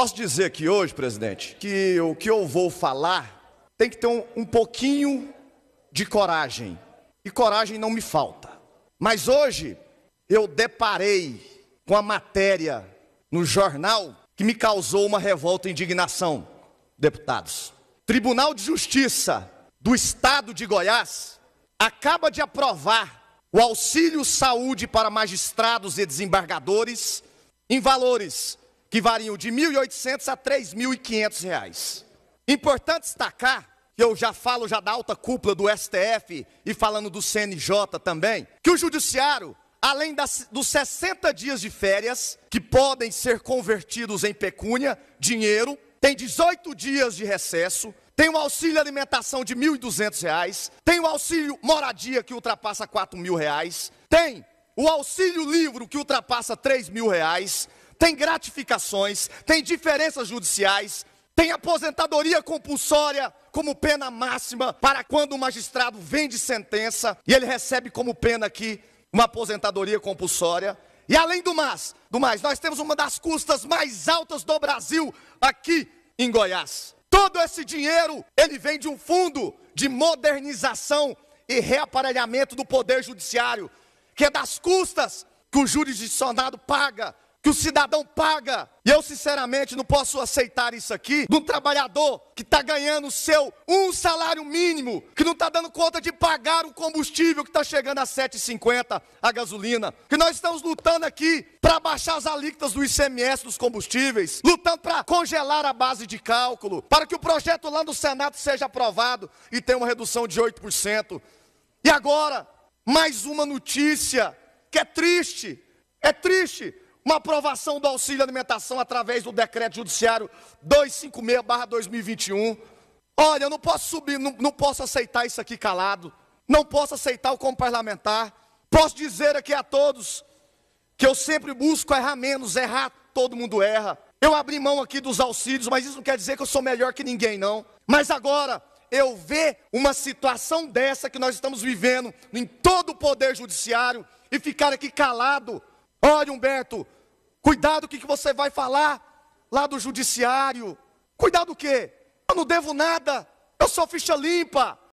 Posso dizer aqui hoje, presidente, que o que eu vou falar tem que ter um, um pouquinho de coragem. E coragem não me falta. Mas hoje eu deparei com a matéria no jornal que me causou uma revolta e indignação, deputados. Tribunal de Justiça do Estado de Goiás acaba de aprovar o auxílio saúde para magistrados e desembargadores em valores que variam de 1.800 a 3.500 reais. Importante destacar, que eu já falo já da alta cúpula do STF e falando do CNJ também, que o judiciário, além das, dos 60 dias de férias, que podem ser convertidos em pecúnia, dinheiro, tem 18 dias de recesso, tem o auxílio alimentação de R$ 1.200, tem o auxílio moradia que ultrapassa R$ 4.000, tem o auxílio livro que ultrapassa R$ 3.000, tem gratificações, tem diferenças judiciais, tem aposentadoria compulsória como pena máxima para quando o magistrado vende sentença e ele recebe como pena aqui uma aposentadoria compulsória. E além do mais, do mais, nós temos uma das custas mais altas do Brasil aqui em Goiás. Todo esse dinheiro, ele vem de um fundo de modernização e reaparelhamento do poder judiciário, que é das custas que o jurisdicionado paga que o cidadão paga. E eu, sinceramente, não posso aceitar isso aqui de um trabalhador que está ganhando o seu um salário mínimo, que não está dando conta de pagar o combustível que está chegando a 7,50 a gasolina. Que nós estamos lutando aqui para baixar as alíquotas do ICMS dos combustíveis, lutando para congelar a base de cálculo, para que o projeto lá no Senado seja aprovado e tenha uma redução de 8%. E agora, mais uma notícia que é triste. É triste, uma aprovação do auxílio alimentação através do decreto judiciário 256/2021. Olha, eu não posso subir, não, não posso aceitar isso aqui calado. Não posso aceitar o como parlamentar. Posso dizer aqui a todos que eu sempre busco errar menos, errar todo mundo erra. Eu abri mão aqui dos auxílios, mas isso não quer dizer que eu sou melhor que ninguém, não. Mas agora, eu ver uma situação dessa que nós estamos vivendo em todo o poder judiciário e ficar aqui calado Olha, Humberto, cuidado o que, que você vai falar lá do judiciário. Cuidado o quê? Eu não devo nada, eu sou ficha limpa.